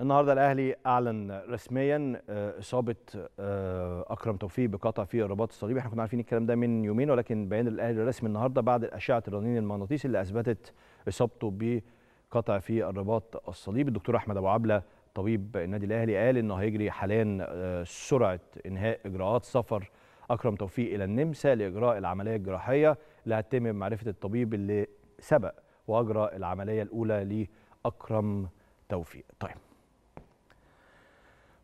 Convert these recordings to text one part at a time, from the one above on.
النهارده الاهلي اعلن رسميا آه، اصابه آه، اكرم توفيق بقطع في الرباط الصليبي احنا كنا عارفين الكلام ده من يومين ولكن بيان الاهلي الرسمي النهارده بعد اشعه الرنين المغناطيسي اللي اثبتت اصابته بقطع في الرباط الصليبي الدكتور احمد ابو عبله طبيب النادي الاهلي قال انه هيجري حاليا آه، سرعه انهاء اجراءات سفر اكرم توفيق الى النمسا لاجراء العمليه الجراحيه اللي هتتم بمعرفه الطبيب اللي سبق واجرى العمليه الاولى لاكرم توفيق طيب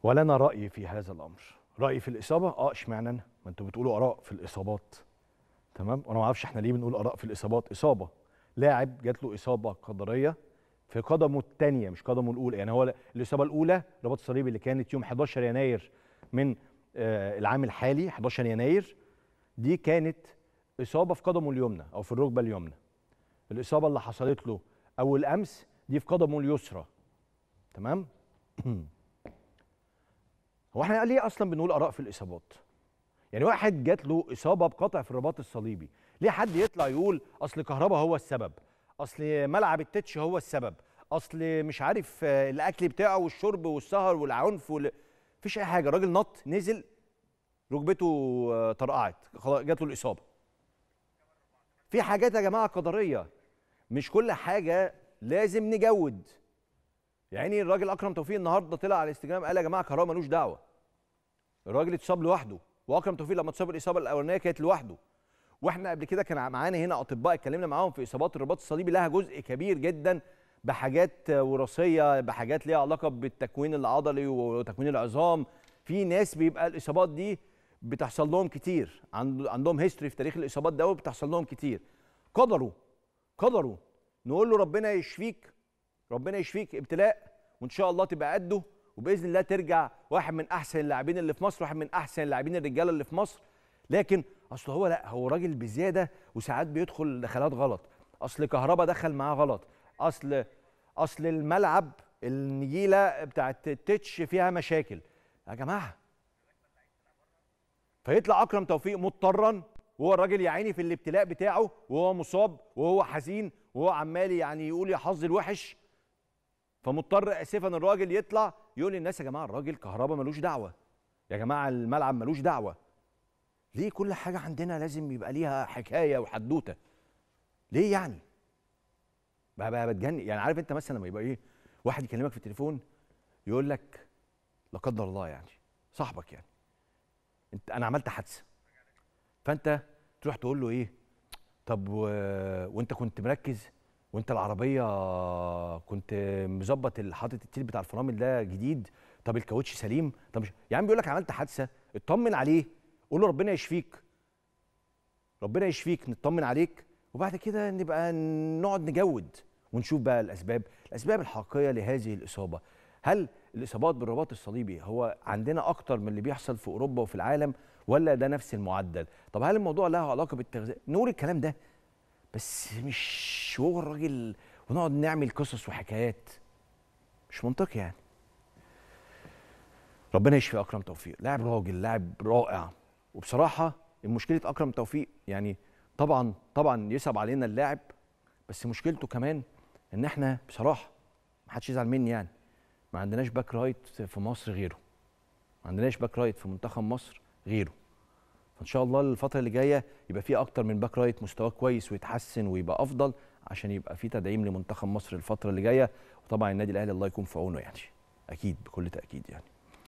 ولا انا رايي في هذا الامر رايي في الاصابه اه اشمعنى انا ما انتوا بتقولوا اراء في الاصابات تمام وانا ما اعرفش احنا ليه بنقول اراء في الاصابات اصابه لاعب جات له اصابه قدريه في قدمه الثانيه مش قدمه الاولى يعني هو الاصابه الاولى رباط الصليبي اللي كانت يوم 11 يناير من آه العام الحالي 11 يناير دي كانت اصابه في قدمه اليمنى او في الركبه اليمنى الاصابه اللي حصلت له اول امس دي في قدمه اليسرى تمام هو احنا ليه اصلا بنقول اراء في الاصابات؟ يعني واحد جات له اصابه بقطع في الرباط الصليبي، ليه حد يطلع يقول اصل كهربا هو السبب، اصل ملعب التتش هو السبب، اصل مش عارف آه، الاكل بتاعه والشرب والسهر والعنف وال... مفيش اي حاجه، الراجل نط نزل ركبته آه، طرقعت، خلاص جات له الاصابه. في حاجات يا جماعه قدريه مش كل حاجه لازم نجود يا عيني الراجل اكرم توفيق النهارده طلع على الانستجرام قال يا جماعه كهرباء ملوش دعوه الراجل اتصاب لوحده واكرم توفيق لما اتصاب الاصابه الاولانيه كانت لوحده واحنا قبل كده كان معانا هنا اطباء اتكلمنا معاهم في اصابات الرباط الصليبي لها جزء كبير جدا بحاجات وراثيه بحاجات ليها علاقه بالتكوين العضلي وتكوين العظام في ناس بيبقى الاصابات دي بتحصل لهم كتير عندهم هيستوري في تاريخ الاصابات ده وبتحصل لهم كتير قدروا قدروا نقول له ربنا يشفيك ربنا يشفيك ابتلاء وان شاء الله تبقى قده وباذن الله ترجع واحد من احسن اللاعبين اللي في مصر واحد من احسن اللاعبين الرجاله اللي في مصر لكن اصل هو لا هو راجل بزياده وساعات بيدخل دخلات غلط اصل كهربا دخل معاه غلط اصل اصل الملعب النجيله بتاعت التتش فيها مشاكل يا جماعه فيطلع اكرم توفيق مضطرا وهو الراجل يا عيني في الابتلاء بتاعه وهو مصاب وهو حزين وهو عمال يعني يقول يا حظ الوحش فمضطر اسفا الراجل يطلع يقول للناس يا جماعه الراجل كهربا ملوش دعوه يا جماعه الملعب ملوش دعوه ليه كل حاجه عندنا لازم يبقى ليها حكايه وحدوته ليه يعني بقى, بقى بتجنن يعني عارف انت مثلا لما يبقى ايه واحد يكلمك في التليفون يقول لك لا قدر الله يعني صاحبك يعني انت انا عملت حادثه فانت تروح تقول له ايه طب و... وانت كنت مركز وانت العربيه كنت مظبط حاطط التيل بتاع الفرامل ده جديد طب الكاوتش سليم طب مش يا عم بيقول لك عملت حادثه اطمن عليه قول له ربنا يشفيك ربنا يشفيك نطمن عليك وبعد كده نبقى نقعد نجود ونشوف بقى الاسباب الاسباب الحقيقيه لهذه الاصابه هل الاصابات بالرباط الصليبي هو عندنا اكتر من اللي بيحصل في اوروبا وفي العالم ولا ده نفس المعدل طب هل الموضوع له علاقه بالتغذيه نقول الكلام ده بس مش هو الراجل ونقعد نعمل قصص وحكايات مش منطقي يعني ربنا يشفي اكرم توفيق لاعب راجل لاعب رائع وبصراحه مشكله اكرم توفيق يعني طبعا طبعا يصعب علينا اللاعب بس مشكلته كمان ان احنا بصراحه ما حدش يزعل مني يعني ما عندناش باك رايت في مصر غيره ما عندناش باك رايت في منتخب مصر غيره فان شاء الله الفتره اللي جايه يبقى في اكتر من باك رايت مستواه كويس ويتحسن ويبقى افضل عشان يبقى في تدعيم لمنتخب مصر الفتره اللي جايه وطبعا النادي الاهلي الله يكون في عونه يعني اكيد بكل تاكيد يعني